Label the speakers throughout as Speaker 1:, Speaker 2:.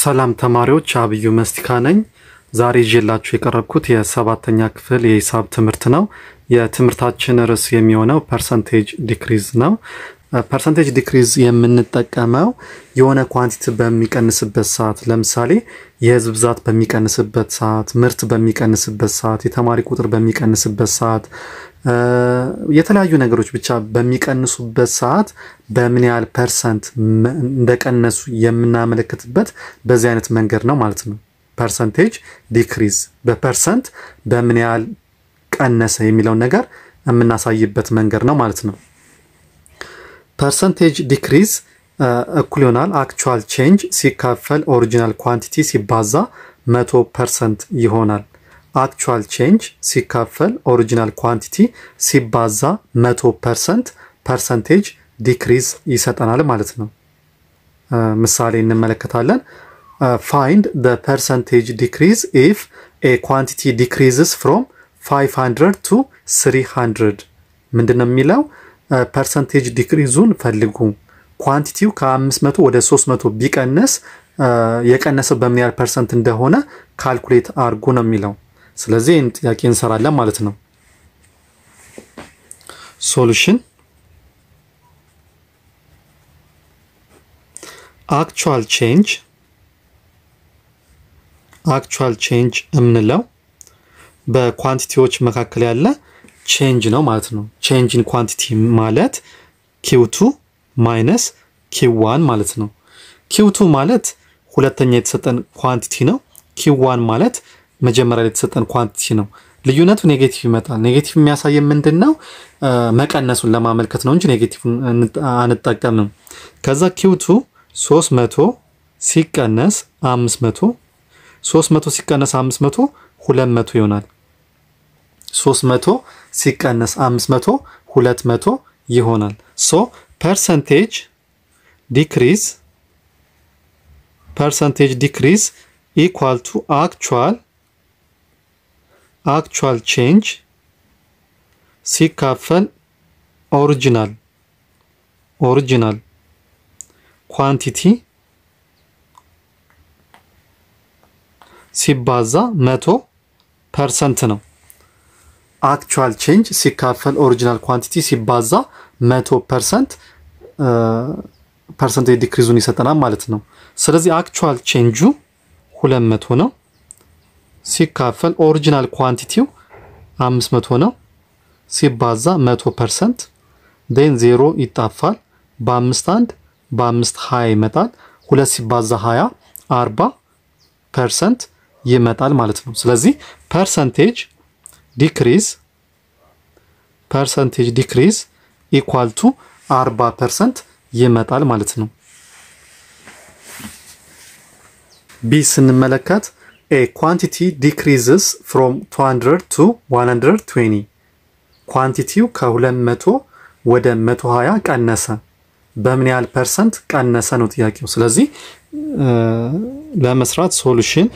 Speaker 1: ሰላም ተማሪዎች፣ አብዩ መስቲካ ነኝ። ዛሬ ይዤላችሁ የቀረብኩት የሰባተኛ ክፍል የሂሳብ ትምህርት ነው። የትምህርታችን ርዕስ የሚሆነው ፐርሰንቴጅ ዲክሪዝ ነው። ፐርሰንቴጅ ዲክሪዝ የምንጠቀመው የሆነ ኳንቲቲ በሚቀንስበት ሰዓት፣ ለምሳሌ የህዝብ ብዛት በሚቀንስበት ሰዓት፣ ምርት በሚቀንስበት ሰዓት፣ የተማሪ ቁጥር በሚቀንስበት ሰዓት፣ የተለያዩ ነገሮች ብቻ በሚቀንሱበት ሰዓት በምን ያህል ፐርሰንት እንደቀነሱ የምናመለክትበት በዚህ አይነት መንገድ ነው ማለት ነው። ፐርሰንቴጅ ዲክሪዝ በፐርሰንት በምን ያህል ቀነሰ የሚለውን ነገር የምናሳይበት መንገድ ነው ማለት ነው። ፐርሰንቴጅ ዲክሪዝ እኩል ይሆናል አክቹዋል ቼንጅ ሲካፈል ኦሪጂናል ኳንቲቲ ሲባዛ መቶ ፐርሰንት ይሆናል። አክቹዋል ቼንጅ ሲካፈል ኦሪጂናል ኳንቲቲ ሲባዛ መቶ ፐርሰንት ፐርሰንቴጅ ዲክሪዝ ይሰጠናል ማለት ነው። ምሳሌ እንመለከታለን። ፋይንድ ደ ፐርሰንቴጅ ዲክሪዝ ኢፍ ኤ ኳንቲቲ ዲክሪዝስ ፍሮም 500 ቱ 300 ምንድን ነው የሚለው ፐርሰንቴጅ ዲክሪዙን ፈልጉ። ኳንቲቲው ከ500 ወደ 300 ቢቀንስ የቀነሰ በምን ያህል ፐርሰንት እንደሆነ ካልኩሌት አርጉ ነው የሚለው። ስለዚህ ይህን ጥያቄ እንሰራለን ማለት ነው። ሶሉሽን አክቹዋል ቼንጅ አክቹዋል ቼንጅ የምንለው በኳንቲቲዎች መካከል ያለ ቼንጅ ነው ማለት ነው። ቼንጅ ኢን ኳንቲቲ ማለት ኪውቱ ማይነስ ኪዋን ማለት ነው። ኪውቱ ማለት ሁለተኛ የተሰጠን ኳንቲቲ ነው። ኪዋን ማለት መጀመሪያ ላይ የተሰጠን ኳንቲቲ ነው። ልዩነቱ ኔጌቲቭ ይመጣል። ኔጌቲቭ የሚያሳየ ምንድን ነው? መቀነሱን ለማመልከት ነው እንጂ ኔጌቲቭ አንጠቀምም። ከዛ ኪውቱ 300 ሲቀነስ 500 300 ሲቀነስ 500 200 ይሆናል። 300 ሲቀነስ 500 200 ይሆናል። ሶ ፐርሰንቴጅ ዲክሪዝ ፐርሰንቴጅ ዲክሪዝ ኢኳል ቱ አክቹዋል አክቹዋል ቼንጅ ሲካፈል ኦሪጂናል ኦሪጂናል ኳንቲቲ ሲባዛ መቶ ፐርሰንት ነው። አክቹዋል ቼንጅ ሲካፈል ኦሪጂናል ኳንቲቲ ሲባዛ መቶ ፐርሰንት ፐርሰንቴጅ ዲክሪዙን ይሰጠናል ማለት ነው። ስለዚህ አክቹዋል ቼንጁ ሁለት መቶ ነው ሲካፈል ኦሪጂናል ኳንቲቲው አምስት መቶ ነው ሲባዛ መቶ ፐርሰንት ዴን ዜሮ ይጣፋል። በአምስት አንድ በአምስት ሀያ ይመጣል። ሁለት ሲባዛ ሀያ አርባ ፐርሰንት ይመጣል ማለት ነው። ስለዚህ ፐርሰንቴጅ ዲክሪዝ ፐርሰንቴጅ ዲክሪዝ ኢኳል ቱ 40 ፐርሰንት ይመጣል ማለት ነው። ቢ ስንመለከት ኤ ኳንቲቲ ዲክሪዝስ ፍሮም 200 ቱ 120 ኳንቲቲው ከ200 ወደ 120 ቀነሰ። በምን ያህል ፐርሰንት ቀነሰ ነው ጥያቄው። ስለዚህ ለመስራት ሶሉሽን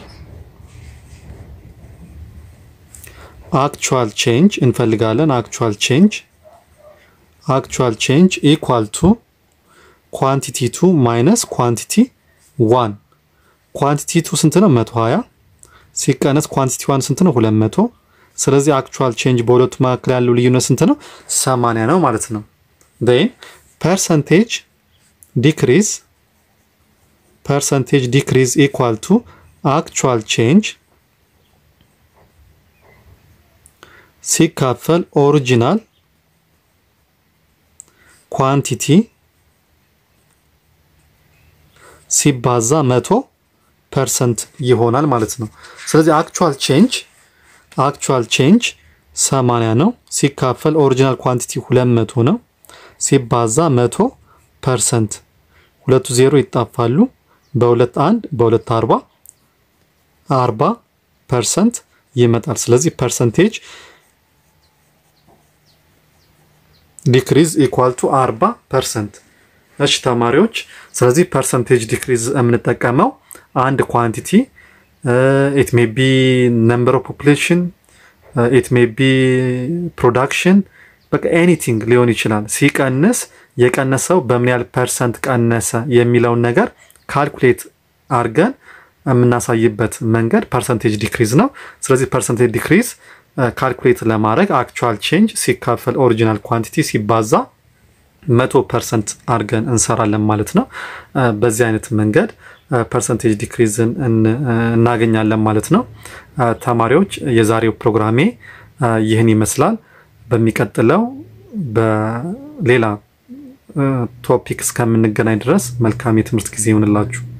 Speaker 1: አክቹዋል ቼንጅ እንፈልጋለን። አክቹዋል ቼንጅ አክቹዋል ቼንጅ ኢኳል ቱ ኳንቲቲ ቱ ማይነስ ኳንቲቲ ዋን። ኳንቲቲ ቱ ስንት ነው? 120 ሲቀነስ ኳንቲቲ ዋን ስንት ነው? 200። ስለዚህ አክቹዋል ቼንጅ በሁለቱ መካከል ያለው ልዩነት ስንት ነው? 80 ነው ማለት ነው። ዴን ፐርሰንቴጅ ዲክሪዝ ፐርሰንቴጅ ዲክሪዝ ኢኳል ቱ አክቹዋል ቼንጅ ሲካፈል ኦሪጂናል ኳንቲቲ ሲባዛ መቶ ፐርሰንት ይሆናል ማለት ነው። ስለዚህ አክቹዋል ቼንጅ አክቹዋል ቼንጅ 80 ነው ሲካፈል ኦሪጂናል ኳንቲቲ 200 ነው ሲባዛ መቶ ፐርሰንት ሁለቱ ዜሮ ይጣፋሉ። በሁለት አንድ በሁለት አርባ አርባ ፐርሰንት ይመጣል። ስለዚህ ፐርሰንቴጅ ዲክሪዝ ኢኳል ቱ 40 ፐርሰንት። እሺ ተማሪዎች፣ ስለዚህ ፐርሰንቴጅ ዲክሪዝ የምንጠቀመው አንድ ኳንቲቲ ኢት ሜይ ቢ ነምበር ኦፍ ፖፕሌሽን ኢት ሜይ ቢ ፕሮዳክሽን በቃ ኤኒቲንግ ሊሆን ይችላል። ሲቀንስ የቀነሰው በምን ያህል ፐርሰንት ቀነሰ የሚለውን ነገር ካልኩሌት አድርገን የምናሳይበት መንገድ ፐርሰንቴጅ ዲክሪዝ ነው። ስለዚህ ፐርሰንቴጅ ዲክሪዝ ካልኩሌት ለማድረግ አክቹዋል ቼንጅ ሲካፈል ኦሪጂናል ኳንቲቲ ሲባዛ መቶ ፐርሰንት አድርገን እንሰራለን ማለት ነው። በዚህ አይነት መንገድ ፐርሰንቴጅ ዲክሪዝን እናገኛለን ማለት ነው። ተማሪዎች የዛሬው ፕሮግራሜ ይህን ይመስላል። በሚቀጥለው በሌላ ቶፒክ እስከምንገናኝ ድረስ መልካም የትምህርት ጊዜ ይሆንላችሁ።